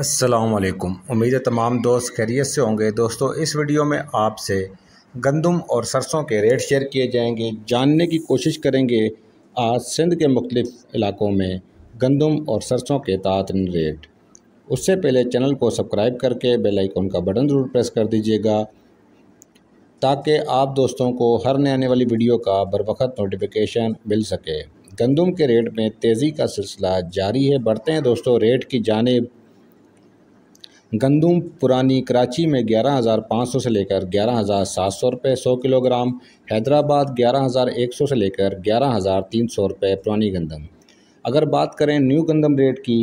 असलकुम उम्मीद है तमाम दोस्त खैरियत से होंगे दोस्तों इस वीडियो में आपसे गंदम और सरसों के रेट शेयर किए जाएंगे जानने की कोशिश करेंगे आज सिंध के मुख्तफ इलाकों में गंदम और सरसों के तातन रेट उससे पहले चैनल को सब्सक्राइब करके बेल आइकन का बटन ज़रूर प्रेस कर दीजिएगा ताकि आप दोस्तों को हर नए आने वाली वीडियो का बर वक्त नोटिफिकेशन मिल सके गंदम के रेट में तेज़ी का सिलसिला जारी है बढ़ते हैं दोस्तों रेट की जानब गंदम पुरानी कराची में ग्यारह हज़ार पाँच सौ से लेकर ग्यारह हज़ार सात सौ रुपये सौ किलोग्राम हैदराबाद ग्यारह हज़ार एक सौ से लेकर ग्यारह हज़ार तीन सौ रुपये पुरानी गंदम अगर बात करें न्यू गंदम रेट की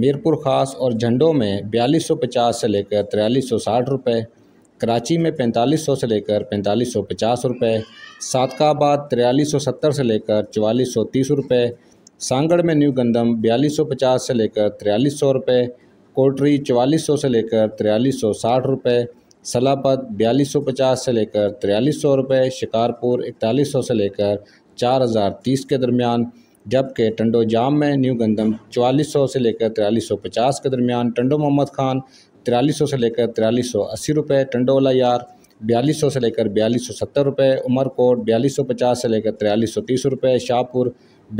मीरपुर ख़ास और झंडों में बयालीस सौ पचास से लेकर 4360 सौ साठ रुपये कराची में पैंतालीस सौ से लेकर पैंतालीस सौ पचास रुपये सादकाबाद तिरालीस सौ सत्तर से लेकर चवालीस सौ तीस रुपये सांगड़ में न्यू गंदम बयालीस सौ पचास से लेकर 4300 सौ रुपये कोटरी चवालीस सौ से लेकर तिरयालीस सौ साठ रुपये सलापत बयालीस सौ पचास से लेकर तिरयालीस सौ रुपये शिकारपुर इकतालीस सौ से लेकर चार हज़ार तीस के दरमियान जबकि टंडो जाम में न्यू गंदम चवालीस सौ से लेकर तिरयालीस सौ पचास के दरमियान टंडो मोहम्मद खान तिरालीस सौ से लेकर तिरालीस सौ अस्सी रुपये टंडो वाला यार बयालीस सौ से लेकर बयालीस सौ सत्तर रुपये उमरकोट बयालीस सौ पचास से लेकर तिरयालीस सौ तीस रुपये शाहपुर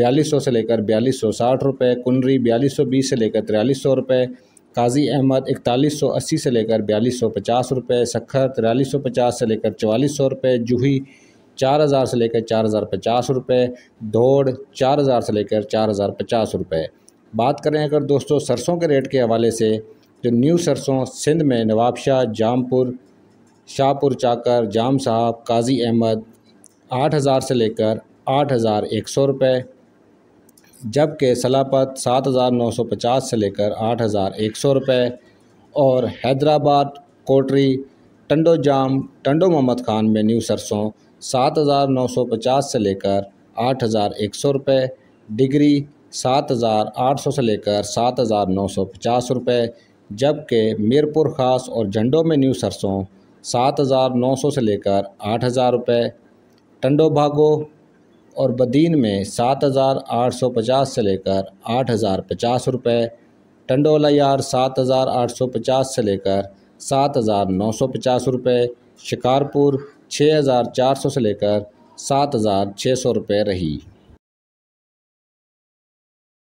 बयालीस सौ से लेकर बयालीस सौ साठ रुपये कुनरी बयालीस सौ बीस से लेकर तिरयालीस सौ रुपये काजी अहमद इकतालीस सौ अस्सी से लेकर बयालीस सौ पचास रुपये सखर तिरालीस सौ पचास से लेकर चवालीस सौ रुपये जूही चार हज़ार से लेकर चार हज़ार पचास रुपये दौड़ चार हज़ार से लेकर चार हज़ार पचास रुपये बात करें अगर दोस्तों सरसों के रेट के हवाले से जो तो न्यू सरसों सिंध में नवाबशाह जामपुर शाहपुर चाकर जाम साहब काजी अहमद आठ हज़ार से लेकर आठ हज़ार एक सौ रुपये जबकि सलापत सात हज़ार नौ सौ पचास से लेकर आठ हज़ार एक सौ रुपये और हैदराबाद कोटरी टंडो जाम टंडो मोहम्मद खान में न्यू सरसों सात हज़ार नौ सौ पचास से लेकर आठ हज़ार एक सौ रुपये डिग्री सात हज़ार आठ सौ से लेकर सात हज़ार नौ सौ पचास रुपये जबकि मीरपुर ख़ास और झंडों में न्यू सरसों सात हज़ार नौ सौ से लेकर आठ हज़ार रुपये टंडो भागो और बदीन में सात हज़ार आठ सौ पचास से लेकर आठ हज़ार पचास रुपये टंडोला यार सात हज़ार आठ सौ पचास से लेकर सात हज़ार नौ सौ पचास रुपये शिकारपुर छः हज़ार चार सौ से लेकर सात हज़ार छः सौ रुपये रही